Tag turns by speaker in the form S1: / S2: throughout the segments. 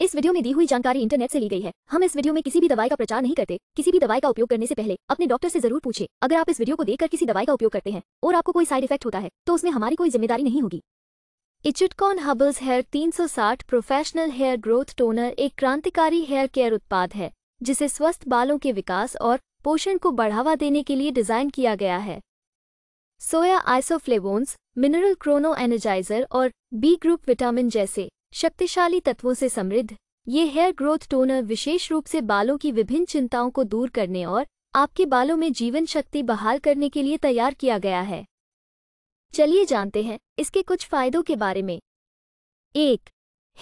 S1: इस वीडियो में दी हुई जानकारी इंटरनेट से ली गई है हम इस वीडियो में किसी भी दवाई का प्रचार नहीं करते किसी भी दवाई का उपयोग करने से पहले अपने डॉक्टर से जरूर पूछे अगर आप इस वीडियो को देखकर किसी दवाई का उपयोग करते हैं और आपको कोई साइड इफेक्ट होता है तो उसमें हमारी कोई जिम्मेदारी नहीं होगी इचुटकॉन हबल्स हेयर तीन प्रोफेशनल हेयर ग्रोथ टोनर एक क्रांतिकारी हेयर केयर उत्पाद है जिसे स्वस्थ बालों के विकास और पोषण को बढ़ावा देने के लिए डिजाइन किया गया है soya isoflavones mineral crono energizer और बी ग्रुप विटामिन जैसे शक्तिशाली तत्वों से समृद्ध ये हेयर ग्रोथ टोनर विशेष रूप से बालों की विभिन्न चिंताओं को दूर करने और आपके बालों में जीवन शक्ति बहाल करने के लिए तैयार किया गया है चलिए जानते हैं इसके कुछ फायदों के बारे में एक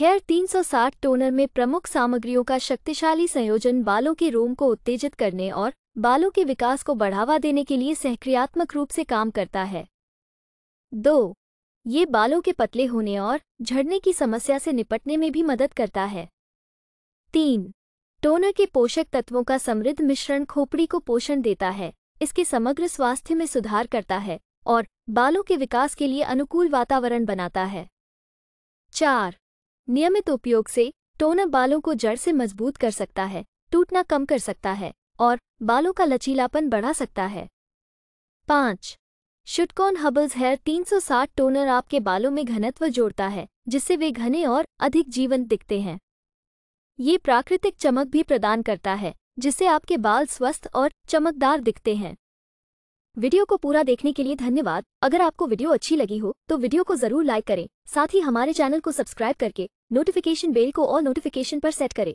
S1: हेयर 360 टोनर में प्रमुख सामग्रियों का शक्तिशाली संयोजन बालों के रोम को उत्तेजित करने और बालों के विकास को बढ़ावा देने के लिए सहक्रियात्मक रूप से काम करता है दो ये बालों के पतले होने और झड़ने की समस्या से निपटने में भी मदद करता है तीन टोनर के पोषक तत्वों का समृद्ध मिश्रण खोपड़ी को पोषण देता है इसके समग्र स्वास्थ्य में सुधार करता है और बालों के विकास के लिए अनुकूल वातावरण बनाता है चार नियमित उपयोग से टोनर बालों को जड़ से मजबूत कर सकता है टूटना कम कर सकता है और बालों का लचीलापन बढ़ा सकता है पाँच शुटकॉन हबल्स हेयर 360 टोनर आपके बालों में घनत्व जोड़ता है जिससे वे घने और अधिक जीवंत दिखते हैं ये प्राकृतिक चमक भी प्रदान करता है जिससे आपके बाल स्वस्थ और चमकदार दिखते हैं वीडियो को पूरा देखने के लिए धन्यवाद अगर आपको वीडियो अच्छी लगी हो तो वीडियो को जरूर लाइक करें साथ ही हमारे चैनल को सब्सक्राइब करके नोटिफिकेशन बेल को और नोटिफिकेशन पर सेट करें